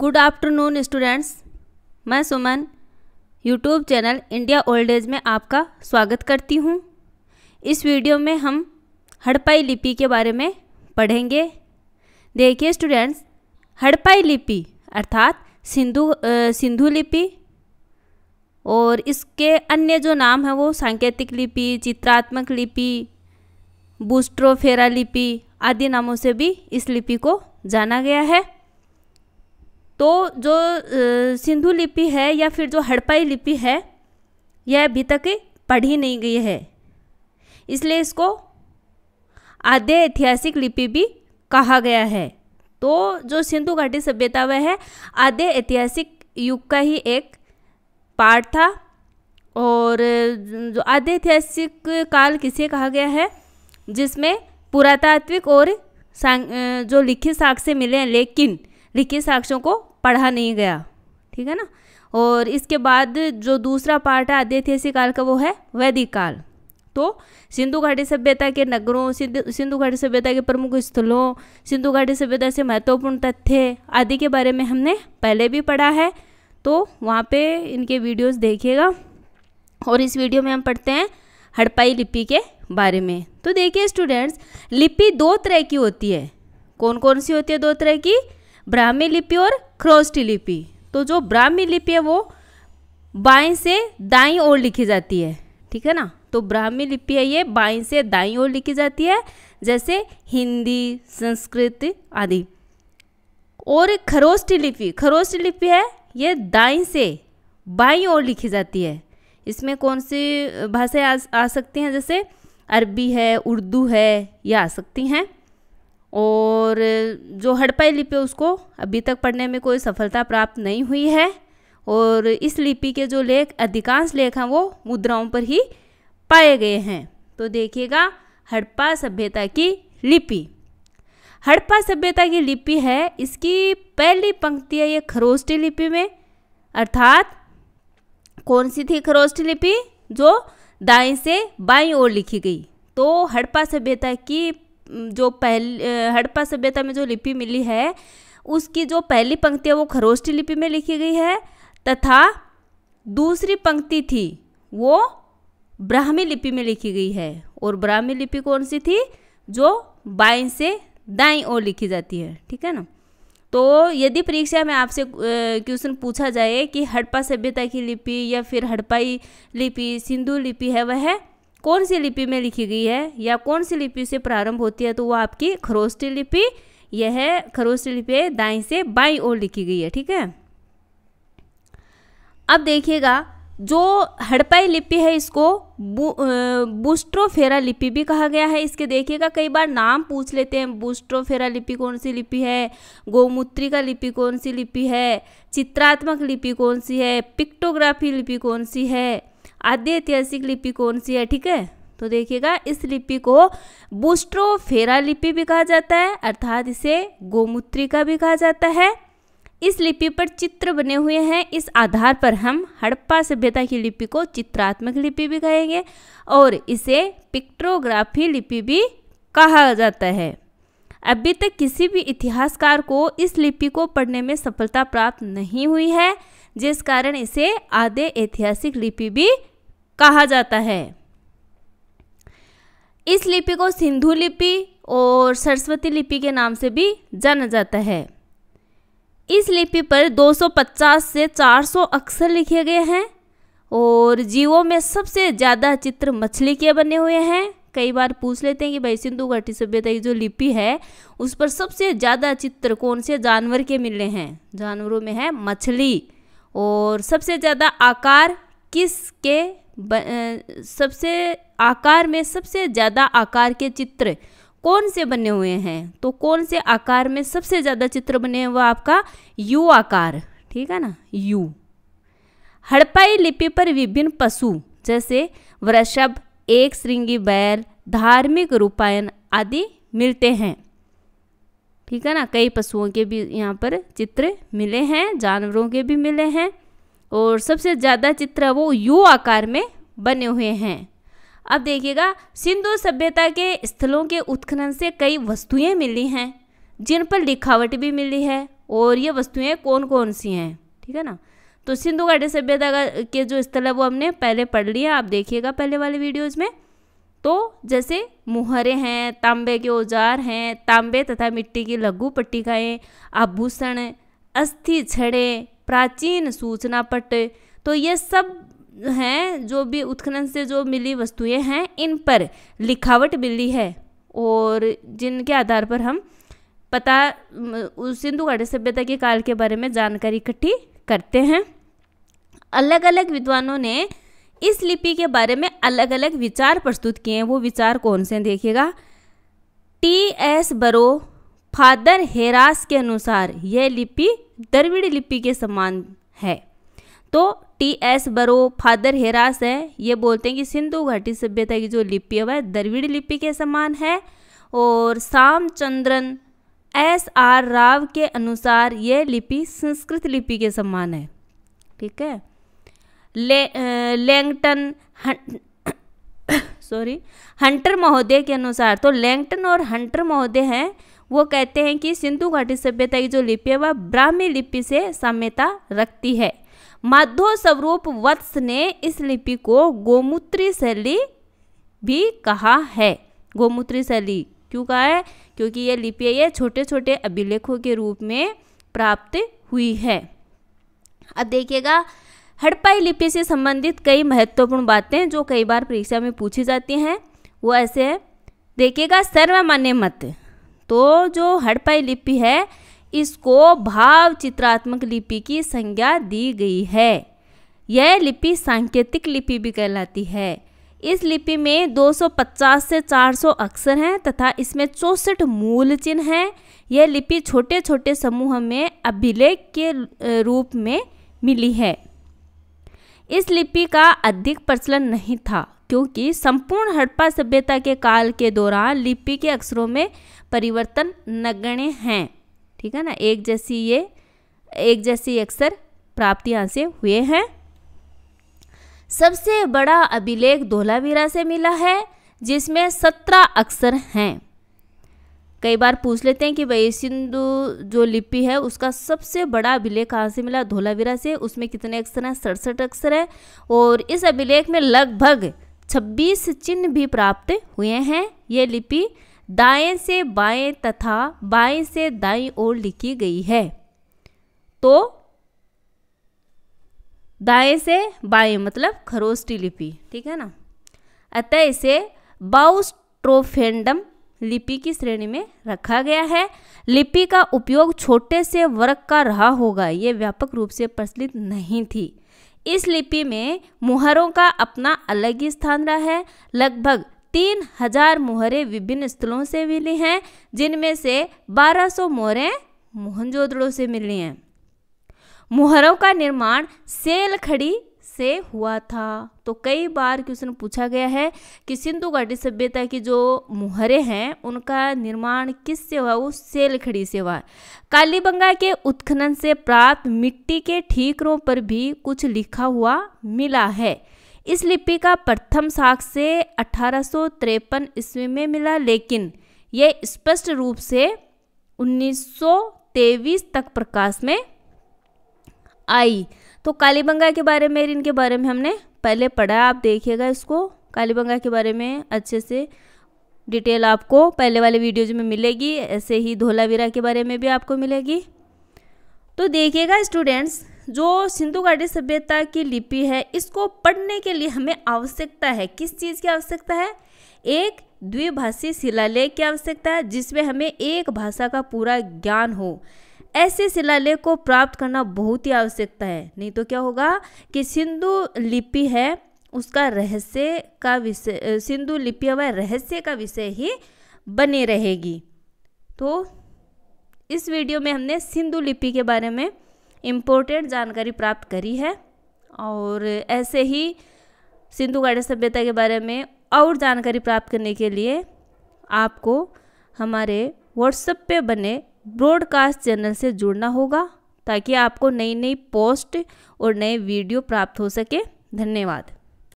good afternoon students मैं Suman YouTube channel India old age में आपका स्वागत करती हूँ इस वीडियो में हम हड़पाई लिपि के बारे में पढ़ेंगे देखिए स्टूडेंट्स हड़पाई लिपि अर्थात सिंधु सिंधु लिपि और इसके अन्य जो नाम हैं वो सांकेतिक लिपि चित्रात्मक लिपि बूस्ट्रोफेरा लिपि आदि नामों से भी इस लिपि को जाना गया है तो जो सिंधु लिपि है या फिर जो हड़पाई लिपि है यह अभी तक पढ़ी नहीं गई है इसलिए इसको आद्य ऐतिहासिक लिपि भी कहा गया है तो जो सिंधु घाटी सभ्यता वह है आद्य ऐतिहासिक युग का ही एक पार्ट था और जो आद्य ऐतिहासिक काल किसे कहा गया है जिसमें पुरातात्विक और जो लिखित साक्ष्य मिले हैं लेकिन लिखित साक्ष्यों को पढ़ा नहीं गया ठीक है ना और इसके बाद जो दूसरा पार्ट है आदित्यसी काल का वो है वैदिक काल तो सिंधु घाटी सभ्यता के नगरों सिंधु घाटी सभ्यता के प्रमुख स्थलों सिंधु घाटी सभ्यता से महत्वपूर्ण तथ्य आदि के बारे में हमने पहले भी पढ़ा है तो वहाँ पे इनके वीडियोस देखिएगा और इस वीडियो में हम पढ़ते हैं हड़पाई लिपि के बारे में तो देखिए स्टूडेंट्स लिपि दो तरह की होती है कौन कौन सी होती है दो तरह की ब्राह्मी लिपि और ख्रोस्टी लिपि तो जो ब्राह्मी लिपि है वो बाएं से दाई ओर लिखी जाती है ठीक है ना तो ब्राह्मी लिपि है ये बाएं से दाई ओर लिखी जाती है जैसे हिंदी संस्कृत आदि और खरोस्टी लिपि खरोष्टी लिपि है ये दाई से बाई ओर लिखी जाती है इसमें कौन सी भाषाएं आ, आ सकती हैं जैसे अरबी है उर्दू है ये आ सकती हैं और जो हड़पाई लिपि उसको अभी तक पढ़ने में कोई सफलता प्राप्त नहीं हुई है और इस लिपि के जो लेख अधिकांश लेख हैं वो मुद्राओं पर ही पाए गए हैं तो देखिएगा हड़प्पा सभ्यता की लिपि हड़प्पा सभ्यता की लिपि है इसकी पहली पंक्ति है ये खरोष्टी लिपि में अर्थात कौन सी थी खरोष्टी लिपि जो दाएं से बाईं ओर लिखी गई तो हड़प्पा सभ्यता की जो पहले हड़प्पा सभ्यता में जो लिपि मिली है उसकी जो पहली पंक्ति है वो खरोष्टी लिपि में लिखी गई है तथा दूसरी पंक्ति थी वो ब्राह्मी लिपि में लिखी गई है और ब्राह्मी लिपि कौन सी थी जो बाएं से दाएं ओर लिखी जाती है ठीक है ना तो यदि परीक्षा में आपसे क्वेश्चन पूछा जाए कि हड़प्पा सभ्यता की लिपि या फिर हड़प्पाई लिपि सिंधु लिपि है वह कौन सी लिपि में लिखी गई है या कौन सी लिपि से प्रारंभ होती है तो वो आपकी खरोष्टी लिपि यह खरोष्टी लिपि दाई से बाई ओर लिखी गई है ठीक है अब देखिएगा जो हड़पाई लिपि है इसको बु, बुस्ट्रोफेरा लिपि भी कहा गया है इसके देखिएगा कई बार नाम पूछ लेते हैं बुस्ट्रोफेरा लिपि कौन सी लिपि है गोमूत्री का लिपि कौन सी लिपि है चित्रात्मक लिपि कौन सी है पिक्टोग्राफी लिपि कौन सी है आद्य ऐतिहासिक लिपि कौन सी है ठीक है तो देखिएगा इस लिपि को बुस्ट्रोफेरा लिपि भी कहा जाता है अर्थात इसे गोमूत्रिका भी कहा जाता है इस लिपि पर चित्र बने हुए हैं इस आधार पर हम हड़प्पा सभ्यता की लिपि को चित्रात्मक लिपि भी कहेंगे और इसे पिक्ट्रोग्राफी लिपि भी कहा जाता है अभी तक किसी भी इतिहासकार को इस लिपि को पढ़ने में सफलता प्राप्त नहीं हुई है जिस कारण इसे आधे ऐतिहासिक लिपि भी कहा जाता है इस लिपि को सिंधु लिपि और सरस्वती लिपि के नाम से भी जाना जाता है इस लिपि पर 250 से 400 अक्षर लिखे गए हैं और जीवों में सबसे ज़्यादा चित्र मछली के बने हुए हैं कई बार पूछ लेते हैं कि भाई सिंधु घाटी सभ्यता की जो लिपि है उस पर सबसे ज़्यादा चित्र कौन से जानवर के मिले हैं जानवरों में है मछली और सबसे ज़्यादा आकार किसके सबसे आकार में सबसे ज़्यादा आकार के चित्र कौन से बने हुए हैं तो कौन से आकार में सबसे ज़्यादा चित्र बने हैं आपका यू आकार ठीक है ना यू हड़पाई लिपि पर विभिन्न पशु जैसे वृषभ एक श्रृंगी बैल धार्मिक रूपायन आदि मिलते हैं ठीक है ना कई पशुओं के भी यहाँ पर चित्र मिले हैं जानवरों के भी मिले हैं और सबसे ज़्यादा चित्र वो यू आकार में बने हुए हैं अब देखिएगा सिंधु सभ्यता के स्थलों के उत्खनन से कई वस्तुएं मिली हैं जिन पर लिखावट भी मिली है और ये वस्तुएं कौन कौन सी हैं ठीक है ना तो सिंधु घाटी सभ्यता के जो स्थल है वो हमने पहले पढ़ लिया आप देखिएगा पहले वाले वीडियोज़ में तो जैसे मुहरे हैं तांबे के औजार हैं तांबे तथा मिट्टी की लघु पट्टिकाएँ आभूषण अस्थि छड़े प्राचीन सूचना पट तो ये सब हैं जो भी उत्खनन से जो मिली वस्तुएं हैं इन पर लिखावट मिली है और जिनके आधार पर हम पता सिंधु घाटी सभ्यता के काल के बारे में जानकारी इकट्ठी करते हैं अलग अलग विद्वानों ने इस लिपि के बारे में अलग अलग विचार प्रस्तुत किए हैं वो विचार कौन से देखिएगा T S Burrow Father Heras के अनुसार यह लिपि द्रविड़ लिपि के समान है तो T S Burrow Father Heras है ये बोलते हैं कि सिंधु घाटी सभ्यता की जो लिपि है वह द्रविड़ लिपि के समान है और श्यामचंद्रन एस आर राव के अनुसार यह लिपि संस्कृत लिपि के समान है ठीक है लेंगटन लैंगटन सॉरी हंटर महोदय के अनुसार तो लैंगटन और हंटर महोदय हैं वो कहते हैं कि सिंधु घाटी सभ्यता की जो लिपि है वह ब्राह्मी लिपि से साम्यता रखती है माधो स्वरूप वत्स ने इस लिपि को गोमूत्री शैली भी कहा है गोमूत्री शैली क्यों कहा है क्योंकि ये लिपि ये छोटे छोटे अभिलेखों के रूप में प्राप्त हुई है अब देखिएगा हड़पाई लिपि से संबंधित कई महत्वपूर्ण बातें जो कई बार परीक्षा में पूछी जाती हैं वो ऐसे है देखिएगा सर्वमान्य मत तो जो हड़पाई लिपि है इसको भाव चित्रात्मक लिपि की संज्ञा दी गई है यह लिपि सांकेतिक लिपि भी कहलाती है इस लिपि में 250 से 400 अक्षर हैं तथा इसमें चौंसठ मूल चिन्ह हैं यह लिपि छोटे छोटे समूह में अभिलेख के रूप में मिली है इस लिपि का अधिक प्रचलन नहीं था क्योंकि संपूर्ण हड़प्पा सभ्यता के काल के दौरान लिपि के अक्षरों में परिवर्तन नगण्य हैं ठीक है ना एक जैसी ये एक जैसी अक्षर प्राप्त यहाँ से हुए हैं सबसे बड़ा अभिलेख धोलावीरा से मिला है जिसमें सत्रह अक्षर हैं कई बार पूछ लेते हैं कि वही सिंधु जो लिपि है उसका सबसे बड़ा अभिलेख कहाँ से मिला धोलावीरा से उसमें कितने अक्षर हैं सड़सठ अक्षर है और इस अभिलेख में लगभग 26 चिन्ह भी प्राप्त हुए हैं ये लिपि दाएं से बाएं तथा बाएं से दाई ओर लिखी गई है तो दाएं से बाएं मतलब खरोष्टी लिपि ठीक है ना अतः इसे बाउस्ट्रोफेंडम लिपि की श्रेणी में रखा गया है लिपि का उपयोग छोटे से वर्ग का रहा होगा ये व्यापक रूप से प्रचलित नहीं थी इस लिपि में मुहरों का अपना अलग ही स्थान रहा है लगभग तीन हजार मुहरें विभिन्न स्थलों से मिली हैं जिनमें से 1200 सौ मोहरें मोहनजोदड़ों से मिली हैं मुहरों का निर्माण सेल खड़ी से हुआ था तो कई बार क्वेश्चन पूछा गया है कि सिंधु घाटी सभ्यता की जो मुहरे हैं उनका निर्माण किस से हुआ वो सेलखड़ी से हुआ कालीबंगा के उत्खनन से प्राप्त मिट्टी के ठीकरों पर भी कुछ लिखा हुआ मिला है इस लिपि का प्रथम साक्ष से अठारह ईस्वी में मिला लेकिन यह स्पष्ट रूप से उन्नीस तक प्रकाश में आई तो कालीबंगा के बारे में इनके बारे में हमने पहले पढ़ा आप देखिएगा इसको कालीबंगा के बारे में अच्छे से डिटेल आपको पहले वाले वीडियोज में मिलेगी ऐसे ही धोलावीरा के बारे में भी आपको मिलेगी तो देखिएगा स्टूडेंट्स जो सिंधु घाटी सभ्यता की लिपि है इसको पढ़ने के लिए हमें आवश्यकता है किस चीज़ की आवश्यकता है एक द्विभाषी शिलालेख की आवश्यकता है जिसमें हमें एक भाषा का पूरा ज्ञान हो ऐसे शिलालेख को प्राप्त करना बहुत ही आवश्यकता है नहीं तो क्या होगा कि सिंधु लिपि है उसका रहस्य का विषय सिंधु लिपि व रहस्य का विषय ही बनी रहेगी तो इस वीडियो में हमने सिंधु लिपि के बारे में इम्पोर्टेंट जानकारी प्राप्त करी है और ऐसे ही सिंधु गाड़ी सभ्यता के बारे में और जानकारी प्राप्त करने के लिए आपको हमारे व्हाट्सएप पे बने ब्रॉडकास्ट चैनल से जुड़ना होगा ताकि आपको नई नई पोस्ट और नए वीडियो प्राप्त हो सके धन्यवाद